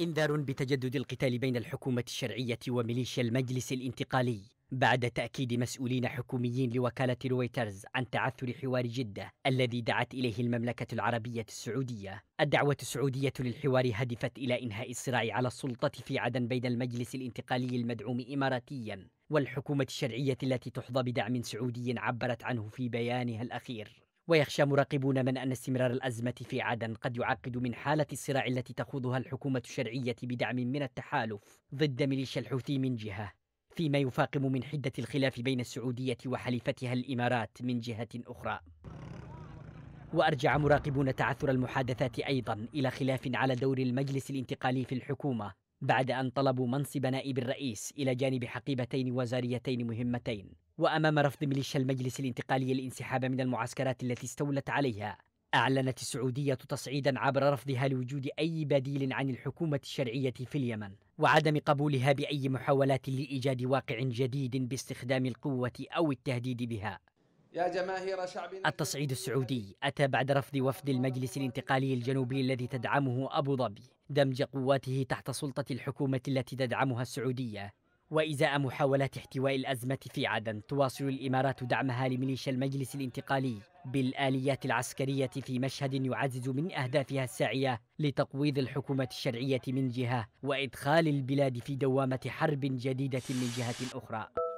إنذار بتجدد القتال بين الحكومة الشرعية وميليشيا المجلس الانتقالي بعد تأكيد مسؤولين حكوميين لوكالة رويترز عن تعثر حوار جدة الذي دعت إليه المملكة العربية السعودية الدعوة السعودية للحوار هدفت إلى إنهاء الصراع على السلطة في عدن بين المجلس الانتقالي المدعوم إماراتيا والحكومة الشرعية التي تحظى بدعم سعودي عبرت عنه في بيانها الأخير ويخشى مراقبون من أن استمرار الأزمة في عدن قد يعقد من حالة الصراع التي تخوضها الحكومة الشرعية بدعم من التحالف ضد ميليشيا الحوثي من جهة فيما يفاقم من حدة الخلاف بين السعودية وحليفتها الإمارات من جهة أخرى وأرجع مراقبون تعثر المحادثات أيضا إلى خلاف على دور المجلس الانتقالي في الحكومة بعد أن طلبوا منصب نائب الرئيس إلى جانب حقيبتين وزاريتين مهمتين وأمام رفض ميليشيا المجلس الانتقالي الانسحاب من المعسكرات التي استولت عليها أعلنت السعودية تصعيدا عبر رفضها لوجود أي بديل عن الحكومة الشرعية في اليمن وعدم قبولها بأي محاولات لإيجاد واقع جديد باستخدام القوة أو التهديد بها يا جماهير شعبنا التصعيد السعودي أتى بعد رفض وفد المجلس الانتقالي الجنوبي الذي تدعمه أبو ظبي دمج قواته تحت سلطة الحكومة التي تدعمها السعودية وإزاء محاولات احتواء الأزمة في عدن تواصل الإمارات دعمها لميليشيا المجلس الانتقالي بالآليات العسكرية في مشهد يعزز من أهدافها الساعية لتقويض الحكومة الشرعية من جهة وإدخال البلاد في دوامة حرب جديدة من جهة أخرى